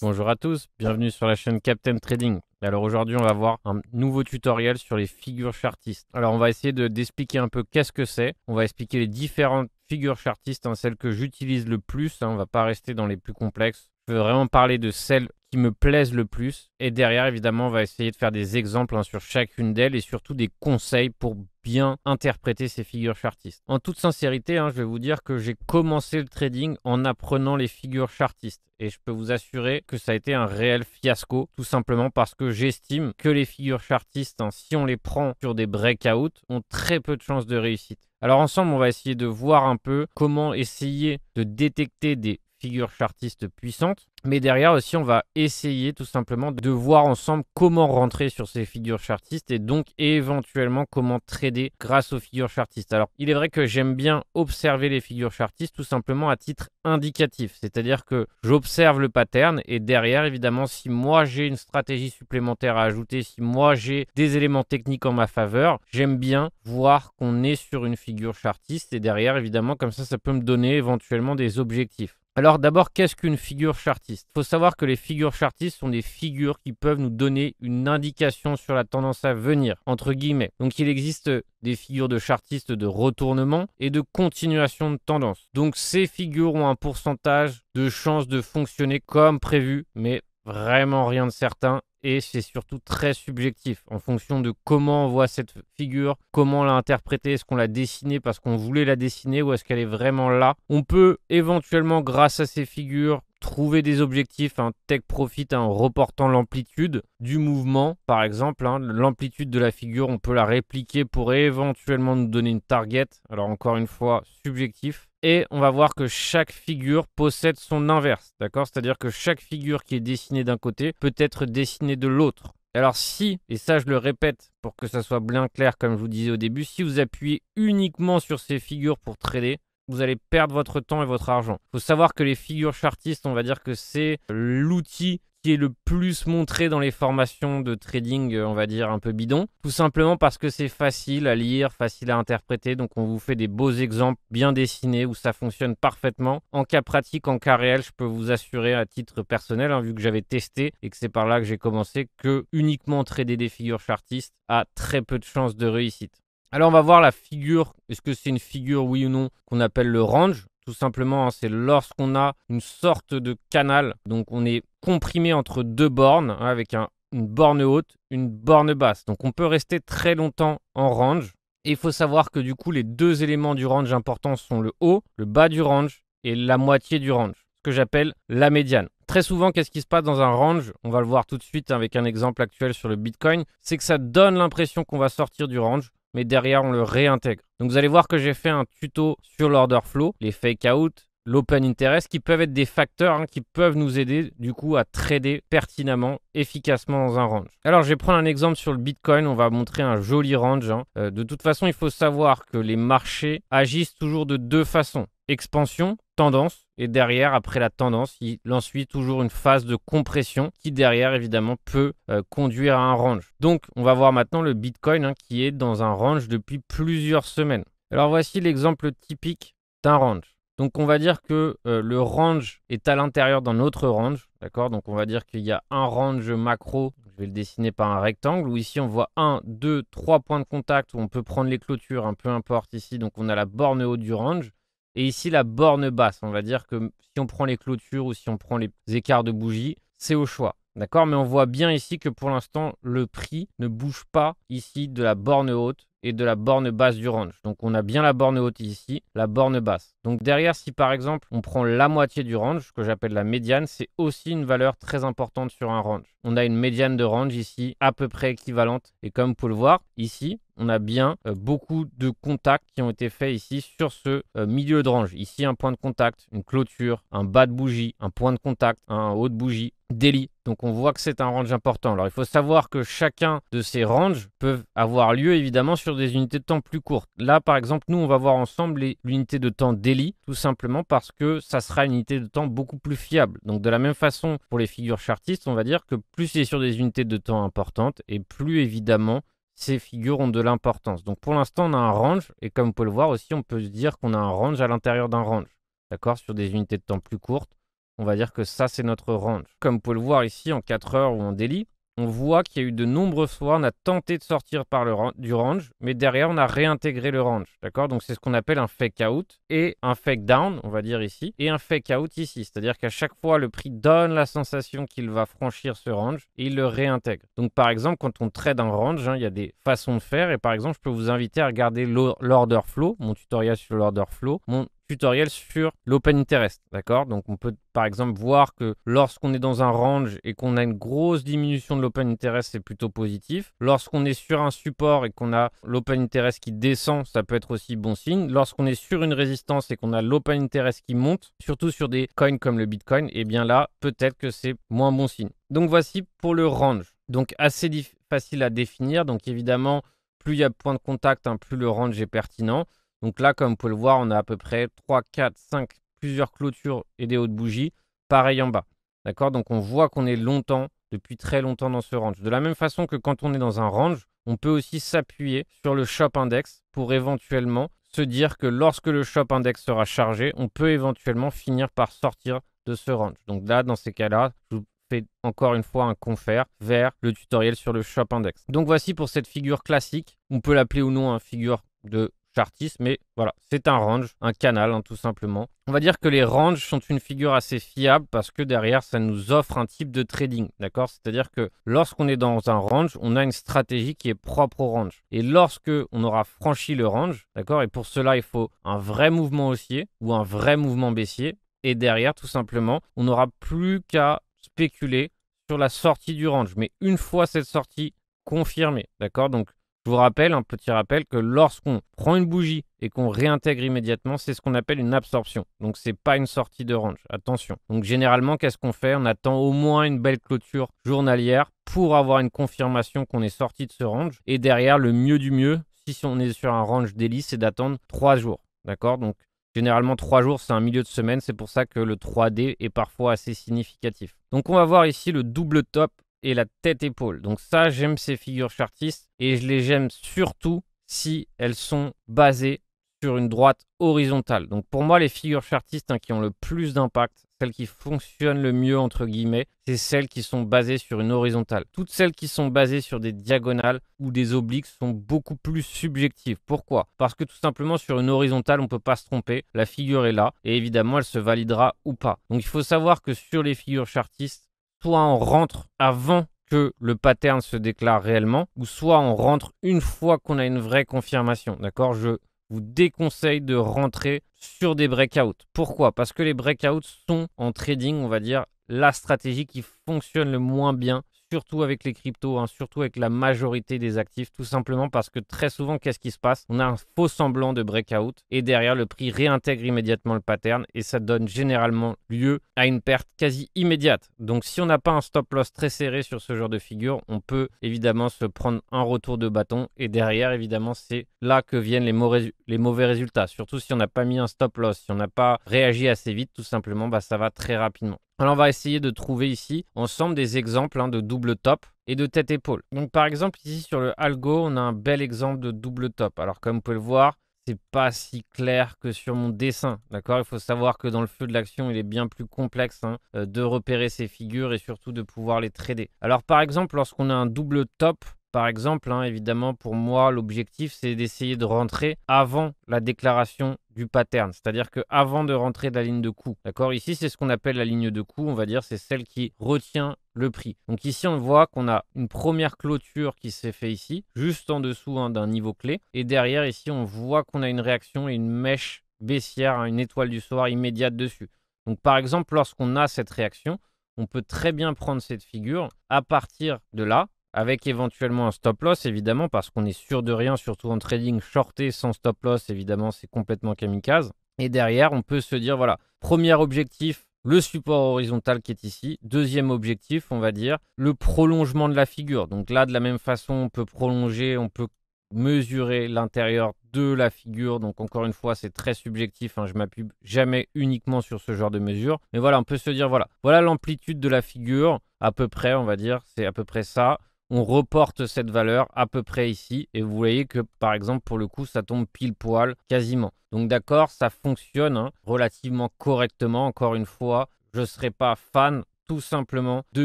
Bonjour à tous, bienvenue sur la chaîne Captain Trading. Alors aujourd'hui on va voir un nouveau tutoriel sur les figures chartistes. Alors on va essayer d'expliquer un peu qu'est-ce que c'est. On va expliquer les différentes figures chartistes, hein, celles que j'utilise le plus. Hein. on va pas rester dans les plus complexes. Je veux vraiment parler de celles qui me plaisent le plus. Et derrière, évidemment, on va essayer de faire des exemples hein, sur chacune d'elles et surtout des conseils pour bien interpréter ces figures chartistes. En toute sincérité, hein, je vais vous dire que j'ai commencé le trading en apprenant les figures chartistes. Et je peux vous assurer que ça a été un réel fiasco, tout simplement parce que j'estime que les figures chartistes, hein, si on les prend sur des breakouts, ont très peu de chances de réussite. Alors ensemble, on va essayer de voir un peu comment essayer de détecter des figure chartiste puissante. Mais derrière aussi, on va essayer tout simplement de voir ensemble comment rentrer sur ces figures chartistes et donc éventuellement comment trader grâce aux figures chartistes. Alors, il est vrai que j'aime bien observer les figures chartistes tout simplement à titre indicatif, c'est-à-dire que j'observe le pattern et derrière, évidemment, si moi j'ai une stratégie supplémentaire à ajouter, si moi j'ai des éléments techniques en ma faveur, j'aime bien voir qu'on est sur une figure chartiste et derrière, évidemment, comme ça, ça peut me donner éventuellement des objectifs. Alors d'abord, qu'est-ce qu'une figure chartiste Il faut savoir que les figures chartistes sont des figures qui peuvent nous donner une indication sur la tendance à venir, entre guillemets. Donc il existe des figures de chartistes de retournement et de continuation de tendance. Donc ces figures ont un pourcentage de chances de fonctionner comme prévu, mais vraiment rien de certain et c'est surtout très subjectif en fonction de comment on voit cette figure, comment l'a interprétée, est-ce qu'on l'a dessinée parce qu'on voulait la dessiner ou est-ce qu'elle est vraiment là. On peut éventuellement, grâce à ces figures, trouver des objectifs, un tech profit en reportant l'amplitude du mouvement, par exemple. Hein, l'amplitude de la figure, on peut la répliquer pour éventuellement nous donner une target. Alors encore une fois, subjectif. Et on va voir que chaque figure possède son inverse, d'accord C'est-à-dire que chaque figure qui est dessinée d'un côté peut être dessinée de l'autre. Alors si, et ça je le répète pour que ça soit bien clair comme je vous disais au début, si vous appuyez uniquement sur ces figures pour trader, vous allez perdre votre temps et votre argent. Il faut savoir que les figures chartistes, on va dire que c'est l'outil qui est le plus montré dans les formations de trading, on va dire un peu bidon, tout simplement parce que c'est facile à lire, facile à interpréter, donc on vous fait des beaux exemples bien dessinés où ça fonctionne parfaitement. En cas pratique, en cas réel, je peux vous assurer à titre personnel, hein, vu que j'avais testé et que c'est par là que j'ai commencé, que uniquement trader des figures chartistes a très peu de chances de réussite. Alors on va voir la figure, est-ce que c'est une figure oui ou non qu'on appelle le range tout simplement, hein, c'est lorsqu'on a une sorte de canal, donc on est comprimé entre deux bornes, hein, avec une borne haute, une borne basse. Donc on peut rester très longtemps en range. Et il faut savoir que du coup, les deux éléments du range importants sont le haut, le bas du range et la moitié du range, ce que j'appelle la médiane. Très souvent, qu'est-ce qui se passe dans un range On va le voir tout de suite avec un exemple actuel sur le Bitcoin. C'est que ça donne l'impression qu'on va sortir du range, mais derrière, on le réintègre. Donc, vous allez voir que j'ai fait un tuto sur l'order flow, les fake out, l'open interest, qui peuvent être des facteurs hein, qui peuvent nous aider du coup à trader pertinemment, efficacement dans un range. Alors je vais prendre un exemple sur le Bitcoin, on va montrer un joli range. Hein. Euh, de toute façon, il faut savoir que les marchés agissent toujours de deux façons. Expansion, tendance. Et derrière, après la tendance, il en suit toujours une phase de compression qui derrière, évidemment, peut euh, conduire à un range. Donc, on va voir maintenant le Bitcoin hein, qui est dans un range depuis plusieurs semaines. Alors, voici l'exemple typique d'un range. Donc, on va dire que euh, le range est à l'intérieur d'un autre range. D'accord Donc, on va dire qu'il y a un range macro. Je vais le dessiner par un rectangle où ici, on voit un 2, trois points de contact où on peut prendre les clôtures, un hein, peu importe ici. Donc, on a la borne haute du range. Et ici, la borne basse, on va dire que si on prend les clôtures ou si on prend les écarts de bougie, c'est au choix. D'accord Mais on voit bien ici que pour l'instant, le prix ne bouge pas ici de la borne haute et de la borne basse du range. Donc on a bien la borne haute ici, la borne basse. Donc derrière, si par exemple on prend la moitié du range, que j'appelle la médiane, c'est aussi une valeur très importante sur un range. On a une médiane de range ici à peu près équivalente. Et comme vous pouvez le voir, ici, on a bien euh, beaucoup de contacts qui ont été faits ici sur ce euh, milieu de range. Ici, un point de contact, une clôture, un bas de bougie, un point de contact, un haut de bougie, daily. Donc on voit que c'est un range important. Alors il faut savoir que chacun de ces ranges peuvent avoir lieu évidemment sur des unités de temps plus courtes. Là par exemple nous on va voir ensemble l'unité de temps daily tout simplement parce que ça sera une unité de temps beaucoup plus fiable. Donc de la même façon pour les figures chartistes on va dire que plus c'est sur des unités de temps importantes et plus évidemment ces figures ont de l'importance. Donc pour l'instant, on a un range, et comme vous peut le voir aussi, on peut se dire qu'on a un range à l'intérieur d'un range. D'accord Sur des unités de temps plus courtes, on va dire que ça, c'est notre range. Comme vous peut le voir ici, en 4 heures ou en daily, on voit qu'il y a eu de nombreuses fois, on a tenté de sortir par le du range, mais derrière, on a réintégré le range. D'accord Donc, c'est ce qu'on appelle un fake out et un fake down, on va dire ici, et un fake out ici. C'est-à-dire qu'à chaque fois, le prix donne la sensation qu'il va franchir ce range et il le réintègre. Donc, par exemple, quand on trade un range, hein, il y a des façons de faire. Et par exemple, je peux vous inviter à regarder l'order flow, mon tutoriel sur l'order flow, mon tutoriel sur l'open interest, d'accord Donc on peut par exemple voir que lorsqu'on est dans un range et qu'on a une grosse diminution de l'open interest, c'est plutôt positif. Lorsqu'on est sur un support et qu'on a l'open interest qui descend, ça peut être aussi bon signe. Lorsqu'on est sur une résistance et qu'on a l'open interest qui monte, surtout sur des coins comme le Bitcoin, et eh bien là, peut-être que c'est moins bon signe. Donc voici pour le range. Donc assez facile à définir. Donc évidemment, plus il y a de points de contact, hein, plus le range est pertinent. Donc là, comme vous pouvez le voir, on a à peu près 3, 4, 5, plusieurs clôtures et des hautes bougies. Pareil en bas. D'accord Donc on voit qu'on est longtemps, depuis très longtemps dans ce range. De la même façon que quand on est dans un range, on peut aussi s'appuyer sur le shop index pour éventuellement se dire que lorsque le shop index sera chargé, on peut éventuellement finir par sortir de ce range. Donc là, dans ces cas-là, je vous fais encore une fois un confère vers le tutoriel sur le shop index. Donc voici pour cette figure classique, on peut l'appeler ou non une hein, figure de artiste, mais voilà, c'est un range, un canal hein, tout simplement. On va dire que les ranges sont une figure assez fiable parce que derrière, ça nous offre un type de trading, d'accord C'est-à-dire que lorsqu'on est dans un range, on a une stratégie qui est propre au range. Et lorsque on aura franchi le range, d'accord Et pour cela, il faut un vrai mouvement haussier ou un vrai mouvement baissier. Et derrière, tout simplement, on n'aura plus qu'à spéculer sur la sortie du range. Mais une fois cette sortie confirmée, d'accord Donc je vous rappelle, un petit rappel, que lorsqu'on prend une bougie et qu'on réintègre immédiatement, c'est ce qu'on appelle une absorption. Donc c'est pas une sortie de range, attention. Donc généralement, qu'est-ce qu'on fait On attend au moins une belle clôture journalière pour avoir une confirmation qu'on est sorti de ce range. Et derrière, le mieux du mieux, si on est sur un range daily, c'est d'attendre trois jours. D'accord Donc Généralement, trois jours, c'est un milieu de semaine. C'est pour ça que le 3D est parfois assez significatif. Donc, on va voir ici le double top et la tête-épaule. Donc ça, j'aime ces figures chartistes et je les aime surtout si elles sont basées sur une droite horizontale. Donc pour moi, les figures chartistes hein, qui ont le plus d'impact, celles qui fonctionnent le mieux, entre guillemets, c'est celles qui sont basées sur une horizontale. Toutes celles qui sont basées sur des diagonales ou des obliques sont beaucoup plus subjectives. Pourquoi Parce que tout simplement, sur une horizontale, on ne peut pas se tromper. La figure est là et évidemment, elle se validera ou pas. Donc il faut savoir que sur les figures chartistes, soit on rentre avant que le pattern se déclare réellement, ou soit on rentre une fois qu'on a une vraie confirmation. D'accord Je vous déconseille de rentrer sur des breakouts. Pourquoi Parce que les breakouts sont en trading, on va dire, la stratégie qui fonctionne le moins bien surtout avec les cryptos, hein, surtout avec la majorité des actifs, tout simplement parce que très souvent, qu'est-ce qui se passe On a un faux semblant de breakout et derrière, le prix réintègre immédiatement le pattern et ça donne généralement lieu à une perte quasi immédiate. Donc, si on n'a pas un stop loss très serré sur ce genre de figure, on peut évidemment se prendre un retour de bâton et derrière, évidemment, c'est là que viennent les mauvais, les mauvais résultats. Surtout si on n'a pas mis un stop loss, si on n'a pas réagi assez vite, tout simplement, bah, ça va très rapidement. Alors on va essayer de trouver ici ensemble des exemples hein, de double top et de tête-épaule. Donc par exemple ici sur le algo, on a un bel exemple de double top. Alors comme vous pouvez le voir, c'est pas si clair que sur mon dessin, d'accord Il faut savoir que dans le feu de l'action, il est bien plus complexe hein, euh, de repérer ces figures et surtout de pouvoir les trader. Alors par exemple, lorsqu'on a un double top, par exemple, hein, évidemment, pour moi, l'objectif, c'est d'essayer de rentrer avant la déclaration pattern, c'est-à-dire que avant de rentrer de la ligne de coût, d'accord Ici, c'est ce qu'on appelle la ligne de coût, on va dire, c'est celle qui retient le prix. Donc ici, on voit qu'on a une première clôture qui s'est fait ici, juste en dessous hein, d'un niveau clé. Et derrière, ici, on voit qu'on a une réaction et une mèche baissière, hein, une étoile du soir immédiate dessus. Donc par exemple, lorsqu'on a cette réaction, on peut très bien prendre cette figure à partir de là avec éventuellement un stop loss, évidemment, parce qu'on est sûr de rien, surtout en trading shorté sans stop loss, évidemment, c'est complètement kamikaze. Et derrière, on peut se dire, voilà, premier objectif, le support horizontal qui est ici. Deuxième objectif, on va dire, le prolongement de la figure. Donc là, de la même façon, on peut prolonger, on peut mesurer l'intérieur de la figure. Donc encore une fois, c'est très subjectif. Hein. Je m'appuie jamais uniquement sur ce genre de mesure. Mais voilà, on peut se dire, voilà, voilà l'amplitude de la figure, à peu près, on va dire, c'est à peu près ça on reporte cette valeur à peu près ici et vous voyez que par exemple pour le coup ça tombe pile poil quasiment. Donc d'accord, ça fonctionne hein, relativement correctement. Encore une fois, je ne serais pas fan tout simplement de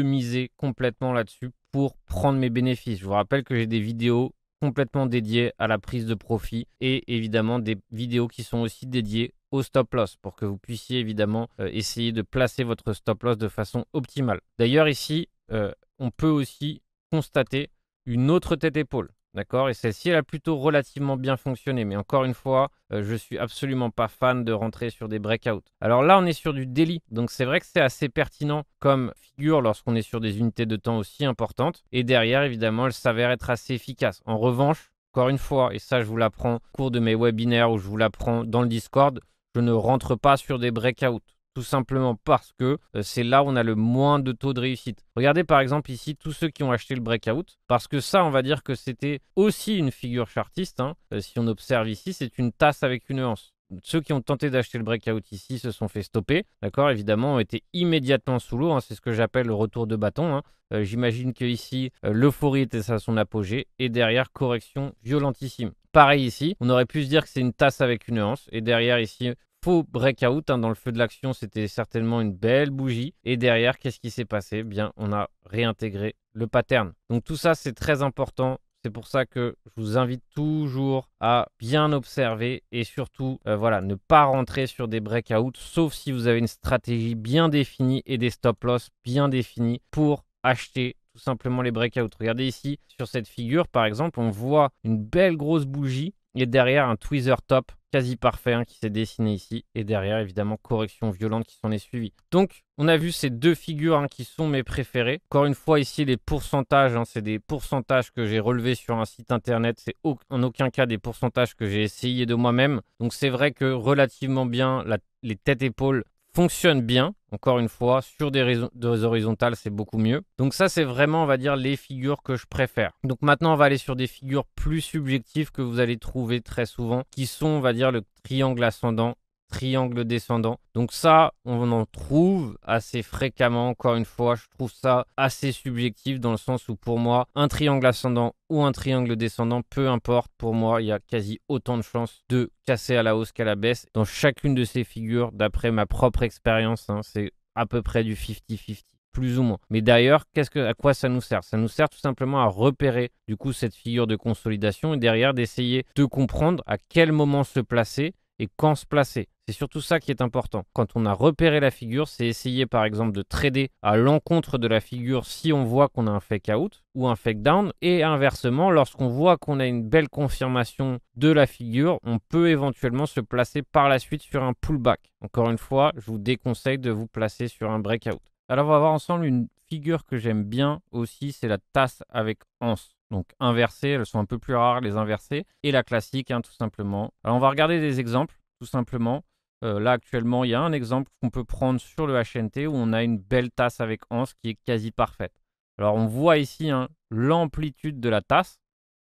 miser complètement là-dessus pour prendre mes bénéfices. Je vous rappelle que j'ai des vidéos complètement dédiées à la prise de profit et évidemment des vidéos qui sont aussi dédiées au stop loss pour que vous puissiez évidemment euh, essayer de placer votre stop loss de façon optimale. D'ailleurs ici, euh, on peut aussi constater une autre tête épaule. D'accord Et celle-ci, elle a plutôt relativement bien fonctionné. Mais encore une fois, je euh, je suis absolument pas fan de rentrer sur des breakouts. Alors là, on est sur du délit. Donc c'est vrai que c'est assez pertinent comme figure lorsqu'on est sur des unités de temps aussi importantes. Et derrière, évidemment, elle s'avère être assez efficace. En revanche, encore une fois, et ça, je vous l'apprends au cours de mes webinaires ou je vous l'apprends dans le Discord, je ne rentre pas sur des breakouts tout simplement parce que euh, c'est là où on a le moins de taux de réussite. Regardez par exemple ici tous ceux qui ont acheté le breakout, parce que ça, on va dire que c'était aussi une figure chartiste. Hein. Euh, si on observe ici, c'est une tasse avec une anse ceux qui ont tenté d'acheter le breakout ici se sont fait stopper, d'accord Évidemment, ont été immédiatement sous l'eau, hein, c'est ce que j'appelle le retour de bâton. Hein. Euh, j'imagine que ici, l'euphorie était à son apogée, et derrière, correction violentissime. Pareil ici, on aurait pu se dire que c'est une tasse avec une anse et derrière ici, faux breakout hein. dans le feu de l'action. C'était certainement une belle bougie. Et derrière, qu'est-ce qui s'est passé eh Bien, on a réintégré le pattern. Donc tout ça, c'est très important. C'est pour ça que je vous invite toujours à bien observer et surtout, euh, voilà, ne pas rentrer sur des breakouts, sauf si vous avez une stratégie bien définie et des stop-loss bien définis pour acheter tout simplement les breakouts. Regardez ici, sur cette figure, par exemple, on voit une belle grosse bougie et derrière un tweezer top quasi parfait hein, qui s'est dessiné ici. Et derrière, évidemment, correction violente qui s'en est suivie Donc, on a vu ces deux figures hein, qui sont mes préférées. Encore une fois, ici, les pourcentages, hein, c'est des pourcentages que j'ai relevés sur un site internet. C'est en aucun cas des pourcentages que j'ai essayé de moi-même. Donc, c'est vrai que relativement bien, les têtes-épaules fonctionne bien. Encore une fois, sur des, des horizontales, c'est beaucoup mieux. Donc ça, c'est vraiment, on va dire, les figures que je préfère. Donc maintenant, on va aller sur des figures plus subjectives que vous allez trouver très souvent, qui sont, on va dire, le triangle ascendant triangle descendant. Donc ça, on en trouve assez fréquemment. Encore une fois, je trouve ça assez subjectif dans le sens où pour moi, un triangle ascendant ou un triangle descendant, peu importe, pour moi, il y a quasi autant de chances de casser à la hausse qu'à la baisse dans chacune de ces figures, d'après ma propre expérience. Hein, c'est à peu près du 50-50 plus ou moins. Mais d'ailleurs, qu'est-ce que, à quoi ça nous sert Ça nous sert tout simplement à repérer du coup cette figure de consolidation et derrière d'essayer de comprendre à quel moment se placer et quand se placer. C'est surtout ça qui est important. Quand on a repéré la figure, c'est essayer par exemple de trader à l'encontre de la figure si on voit qu'on a un fake out ou un fake down. Et inversement, lorsqu'on voit qu'on a une belle confirmation de la figure, on peut éventuellement se placer par la suite sur un pullback. Encore une fois, je vous déconseille de vous placer sur un breakout. Alors on va voir ensemble une figure que j'aime bien aussi, c'est la tasse avec anse donc inversées, elles sont un peu plus rares les inversées, et la classique hein, tout simplement. Alors on va regarder des exemples tout simplement. Euh, là actuellement il y a un exemple qu'on peut prendre sur le HNT où on a une belle tasse avec 11, qui est quasi parfaite. Alors on voit ici hein, l'amplitude de la tasse,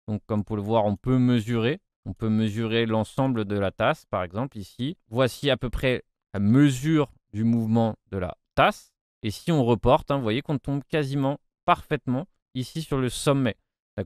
donc comme pour le voir on peut mesurer, on peut mesurer l'ensemble de la tasse par exemple ici. Voici à peu près la mesure du mouvement de la tasse. Et si on reporte, hein, vous voyez qu'on tombe quasiment parfaitement ici sur le sommet.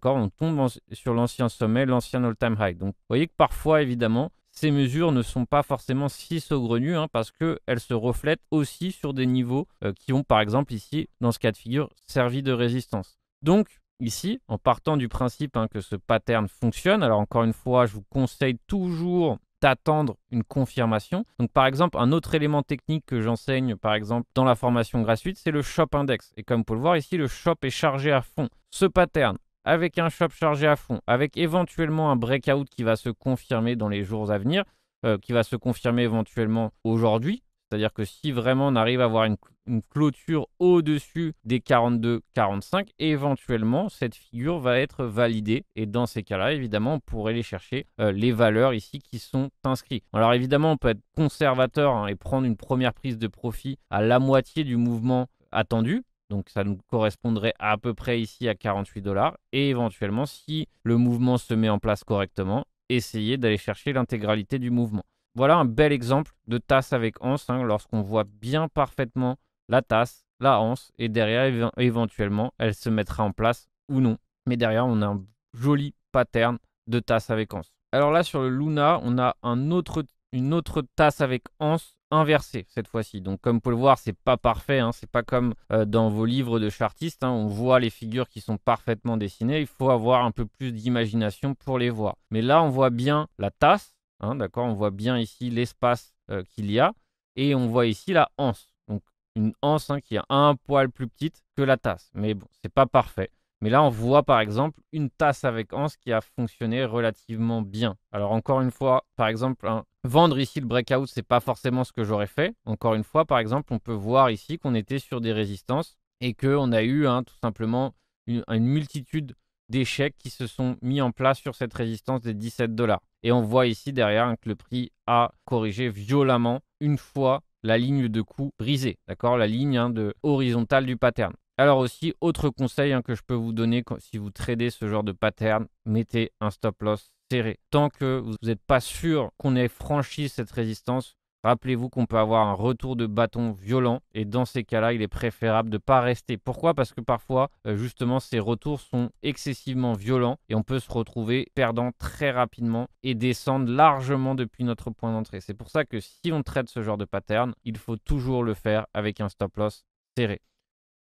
On tombe sur l'ancien sommet, l'ancien all-time high. Donc, vous voyez que parfois, évidemment, ces mesures ne sont pas forcément si saugrenues hein, parce qu'elles se reflètent aussi sur des niveaux euh, qui ont, par exemple, ici, dans ce cas de figure, servi de résistance. Donc, ici, en partant du principe hein, que ce pattern fonctionne, alors encore une fois, je vous conseille toujours d'attendre une confirmation. Donc par exemple, un autre élément technique que j'enseigne par exemple dans la formation gratuite, c'est le shop index. Et comme vous pouvez le voir ici, le shop est chargé à fond. Ce pattern avec un shop chargé à fond, avec éventuellement un breakout qui va se confirmer dans les jours à venir, euh, qui va se confirmer éventuellement aujourd'hui. C'est-à-dire que si vraiment on arrive à avoir une, clôture au-dessus des 42-45, éventuellement cette figure va être validée. Et dans ces cas-là, évidemment, on pourrait aller chercher euh, les valeurs ici qui sont inscrites. Alors évidemment, on peut être conservateur hein, et prendre une première prise de profit à la moitié du mouvement attendu. Donc ça nous correspondrait à peu près ici à 48 dollars. Et éventuellement, si le mouvement se met en place correctement, essayez d'aller chercher l'intégralité du mouvement. Voilà un bel exemple de tasse avec anse, hein, lorsqu'on voit bien parfaitement la tasse, la anse, et derrière, éventuellement, elle se mettra en place ou non. Mais derrière, on a un joli pattern de tasse avec anse. Alors là, sur le Luna, on a un autre, une autre tasse avec anse inversé cette fois-ci. Donc comme vous le voir, c'est pas parfait, hein. c'est pas comme euh, dans vos livres de chartistes, hein. on voit les figures qui sont parfaitement dessinées, il faut avoir un peu plus d'imagination pour les voir. Mais là, on voit bien la tasse, hein, d'accord, on voit bien ici l'espace euh, qu'il y a, et on voit ici la anse. Donc une anse qui est un poil plus petite que la tasse. Mais bon, c'est pas parfait. Mais là, on voit par exemple une tasse avec anse qui a fonctionné relativement bien. Alors encore une fois, par exemple, hein, vendre ici le breakout, n'est pas forcément ce que j'aurais fait. Encore une fois, par exemple, on peut voir ici qu'on était sur des résistances et qu'on a eu hein, tout simplement une, multitude d'échecs qui se sont mis en place sur cette résistance des 17 dollars. Et on voit ici derrière hein, que le prix a corrigé violemment une fois la ligne de coût brisée, d'accord La ligne de horizontale du pattern. Alors aussi, autre conseil hein, que je peux vous donner si vous tradez ce genre de pattern, mettez un stop loss serré. Tant que vous n'êtes pas sûr qu'on ait franchi cette résistance, rappelez-vous qu'on peut avoir un retour de bâton violent et dans ces cas-là, il est préférable de ne pas rester. Pourquoi Parce que parfois, euh, justement, ces retours sont excessivement violents et on peut se retrouver perdant très rapidement et descendre largement depuis notre point d'entrée. C'est pour ça que si on traite ce genre de pattern, il faut toujours le faire avec un stop loss serré.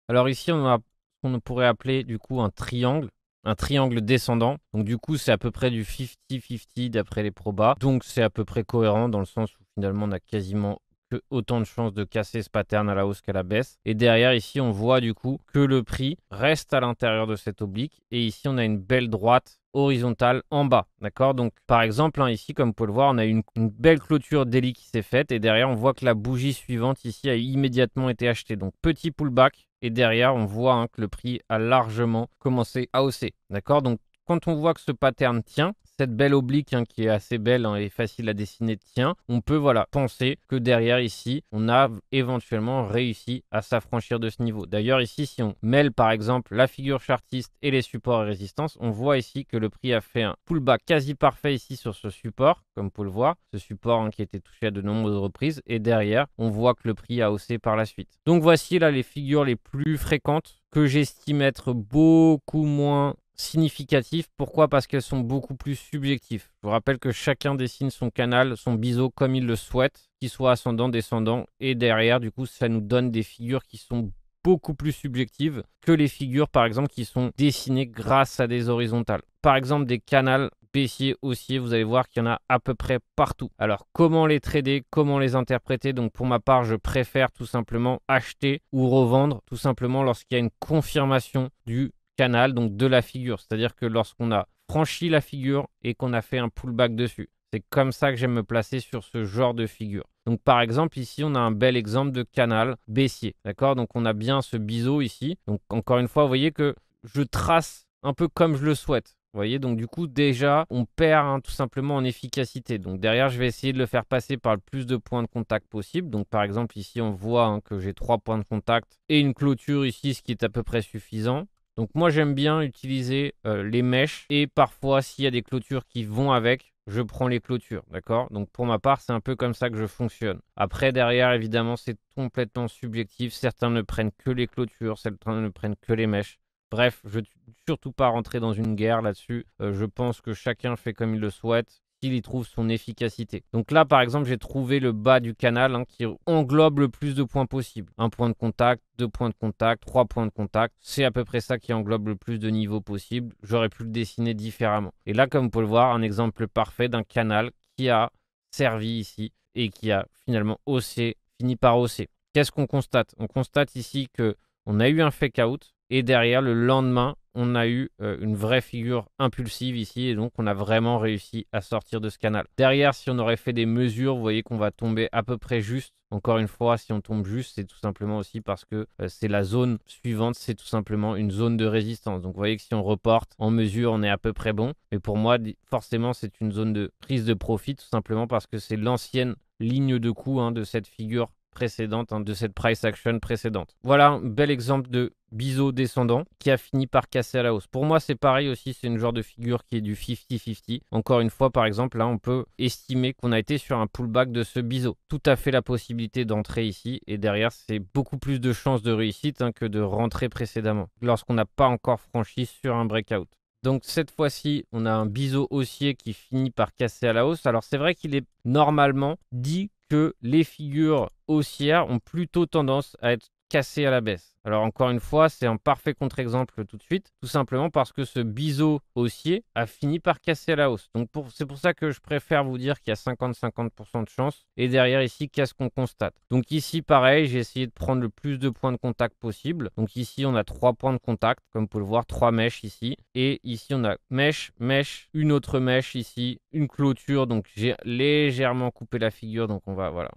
Alors ici, on a ce qu'on pourrait appeler du coup un triangle un triangle descendant. Donc du coup, c'est à peu près du 50-50 d'après les probas. Donc c'est à peu près cohérent dans le sens où finalement on a quasiment que autant de chances de casser ce pattern à la hausse qu'à la baisse. Et derrière ici, on voit du coup que le prix reste à l'intérieur de cette oblique. Et ici, on a une belle droite horizontale en bas. D'accord Donc, par exemple, hein, ici, comme vous pouvez le voir, on a une, une belle clôture d'Eli qui s'est faite. Et derrière, on voit que la bougie suivante ici a immédiatement été achetée. Donc, petit pullback et derrière, on voit hein, que le prix a largement commencé à hausser. D'accord Donc, quand on voit que ce pattern tient, cette belle oblique hein, qui est assez belle hein, et facile à dessiner Tiens, on peut voilà penser que derrière ici, on a éventuellement réussi à s'affranchir de ce niveau. D'ailleurs ici, si on mêle par exemple la figure chartiste et les supports et résistances, on voit ici que le prix a fait un pullback quasi parfait ici sur ce support, comme vous pouvez le voir, ce support hein, qui a été touché à de nombreuses reprises, et derrière, on voit que le prix a haussé par la suite. Donc voici là les figures les plus fréquentes que j'estime être beaucoup moins significatifs. Pourquoi Parce qu'elles sont beaucoup plus subjectives. Je vous rappelle que chacun dessine son canal, son biseau comme il le souhaite, qu'il soit ascendant, descendant, et derrière, du coup, ça nous donne des figures qui sont beaucoup plus subjectives que les figures, par exemple, qui sont dessinées grâce à des horizontales. Par exemple, des canals baissiers, haussiers, vous allez voir qu'il y en a à peu près partout. Alors, comment les trader, comment les interpréter Donc, pour ma part, je préfère tout simplement acheter ou revendre, tout simplement lorsqu'il y a une confirmation du canal, donc de la figure. C'est-à-dire que lorsqu'on a franchi la figure et qu'on a fait un pullback dessus. C'est comme ça que j'aime me placer sur ce genre de figure. Donc par exemple ici on a un bel exemple de canal baissier, d'accord Donc on a bien ce biseau ici. Donc encore une fois, vous voyez que je trace un peu comme je le souhaite. Vous voyez, donc du coup, déjà, on perd hein, tout simplement en efficacité. Donc derrière, je vais essayer de le faire passer par le plus de points de contact possible. Donc par exemple, ici, on voit hein, que j'ai trois points de contact et une clôture ici, ce qui est à peu près suffisant. Donc moi j'aime bien utiliser euh, les mèches et parfois s'il y a des clôtures qui vont avec, je prends les clôtures, d'accord Donc pour ma part c'est un peu comme ça que je fonctionne. Après derrière évidemment c'est complètement subjectif, certains ne prennent que les clôtures, certains ne prennent que les mèches. Bref, je ne surtout pas rentrer dans une guerre là-dessus. Euh, je pense que chacun fait comme il le souhaite il trouve son efficacité. Donc là, par exemple, j'ai trouvé le bas du canal hein, qui englobe le plus de points possible. Un point de contact, deux points de contact, trois points de contact. C'est à peu près ça qui englobe le plus de niveaux possible. J'aurais pu le dessiner différemment. Et là, comme vous pouvez le voir, un exemple parfait d'un canal qui a servi ici et qui a finalement haussé, fini par hausser. Qu'est-ce qu'on constate On constate ici que on a eu un fake out et derrière le lendemain, on a eu euh, une vraie figure impulsive ici et donc on a vraiment réussi à sortir de ce canal. Derrière, si on aurait fait des mesures, vous voyez qu'on va tomber à peu près juste. Encore une fois, si on tombe juste, c'est tout simplement aussi parce que euh, c'est la zone suivante, c'est tout simplement une zone de résistance. Donc vous voyez que si on reporte en mesure, on est à peu près bon. Mais pour moi, forcément, c'est une zone de prise de profit tout simplement parce que c'est l'ancienne ligne de coup hein, de cette figure précédente, hein, de cette price action précédente. Voilà un bel exemple de biseau descendant qui a fini par casser à la hausse. Pour moi, c'est pareil aussi, c'est une genre de figure qui est du 50-50. Encore une fois, par exemple, là, on peut estimer qu'on a été sur un pullback de ce biseau. Tout à fait la possibilité d'entrer ici et derrière, c'est beaucoup plus de chances de réussite hein, que de rentrer précédemment lorsqu'on n'a pas encore franchi sur un breakout. Donc cette fois-ci, on a un biseau haussier qui finit par casser à la hausse. Alors c'est vrai qu'il est normalement dit que les figures haussières ont plutôt tendance à être cassé à la baisse. Alors encore une fois, c'est un parfait contre-exemple tout de suite, tout simplement parce que ce biseau haussier a fini par casser à la hausse. Donc pour c'est pour ça que je préfère vous dire qu'il y a 50-50% de chance. Et derrière ici, qu'est-ce qu'on constate Donc ici, pareil, j'ai essayé de prendre le plus de points de contact possible. Donc ici, on a trois points de contact, comme vous pouvez le voir, trois mèches ici. Et ici, on a mèche, mèche, une autre mèche ici, une clôture. Donc j'ai légèrement coupé la figure, donc on va, voilà,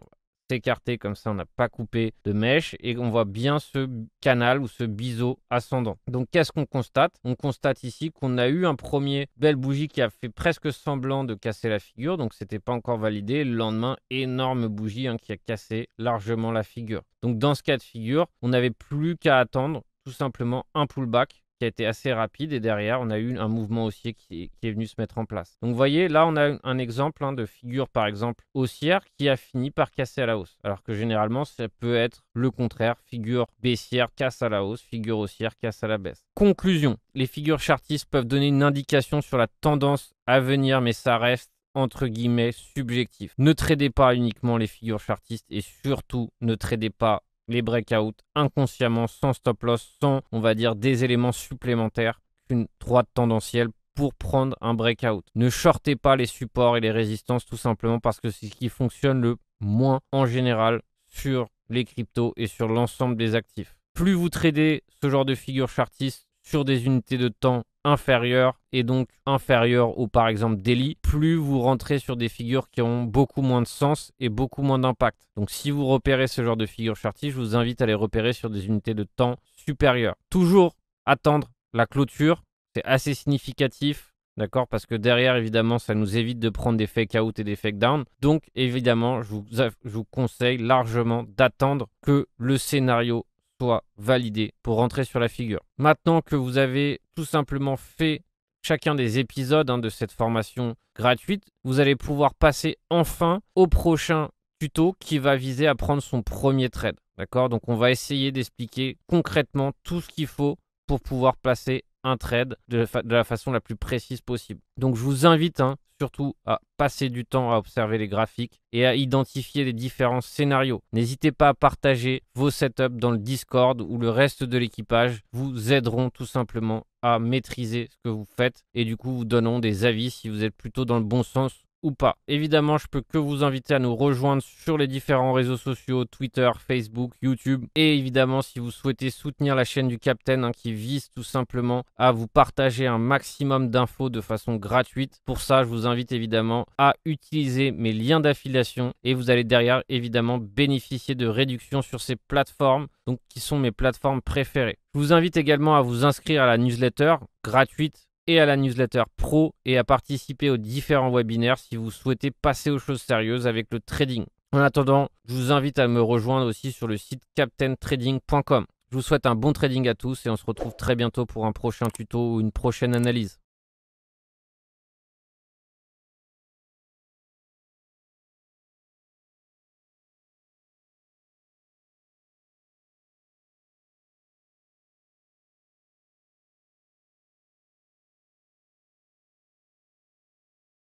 écarté comme ça on n'a pas coupé de mèche, et on voit bien ce canal ou ce biseau ascendant. Donc qu'est-ce qu'on constate On constate ici qu'on a eu un premier belle bougie qui a fait presque semblant de casser la figure, donc c'était pas encore validé. Le lendemain, énorme bougie hein, qui a cassé largement la figure. Donc dans ce cas de figure, on n'avait plus qu'à attendre tout simplement un pullback qui a été assez rapide et derrière on a eu un mouvement haussier qui, est venu se mettre en place. Donc vous voyez là on a un exemple hein, de figure par exemple haussière qui a fini par casser à la hausse alors que généralement ça peut être le contraire, figure baissière casse à la hausse, figure haussière casse à la baisse. Conclusion, les figures chartistes peuvent donner une indication sur la tendance à venir mais ça reste entre guillemets subjectif. Ne tradez pas uniquement les figures chartistes et surtout ne tradez pas les breakouts inconsciemment sans stop loss, sans, on va dire, des éléments supplémentaires qu'une droite tendancielle pour prendre un breakout. Ne shortez pas les supports et les résistances tout simplement parce que c'est ce qui fonctionne le moins en général sur les cryptos et sur l'ensemble des actifs. Plus vous tradez ce genre de figure chartiste sur des unités de temps inférieur et donc inférieur au par exemple daily plus vous rentrez sur des figures qui ont beaucoup moins de sens et beaucoup moins d'impact. Donc si vous repérez ce genre de figures shorty je vous invite à les repérer sur des unités de temps supérieures. Toujours attendre la clôture, c'est assez significatif. D'accord Parce que derrière, évidemment, ça nous évite de prendre des fake out et des fake down. Donc, évidemment, je vous, je vous conseille largement d'attendre que le scénario soit validé pour rentrer sur la figure. Maintenant que vous avez tout simplement fait chacun des épisodes hein, de cette formation gratuite, vous allez pouvoir passer enfin au prochain tuto qui va viser à prendre son premier trade. D'accord Donc on va essayer d'expliquer concrètement tout ce qu'il faut pour pouvoir placer un trade de, la façon la plus précise possible. Donc je vous invite hein, surtout à passer du temps à observer les graphiques et à identifier les différents scénarios. N'hésitez pas à partager vos setups dans le Discord ou le reste de l'équipage vous aideront tout simplement à maîtriser ce que vous faites et du coup vous donneront des avis si vous êtes plutôt dans le bon sens pas. Évidemment, je peux que vous inviter à nous rejoindre sur les différents réseaux sociaux, Twitter, Facebook, YouTube. Et évidemment, si vous souhaitez soutenir la chaîne du Captain, hein, qui vise tout simplement à vous partager un maximum d'infos de façon gratuite. Pour ça, je vous invite évidemment à utiliser mes liens d'affiliation et vous allez derrière évidemment bénéficier de réductions sur ces plateformes, donc qui sont mes plateformes préférées. Je vous invite également à vous inscrire à la newsletter gratuite et à la newsletter pro et à participer aux différents webinaires si vous souhaitez passer aux choses sérieuses avec le trading. En attendant, je vous invite à me rejoindre aussi sur le site captaintrading.com. Je vous souhaite un bon trading à tous et on se retrouve très bientôt pour un prochain tuto ou une prochaine analyse.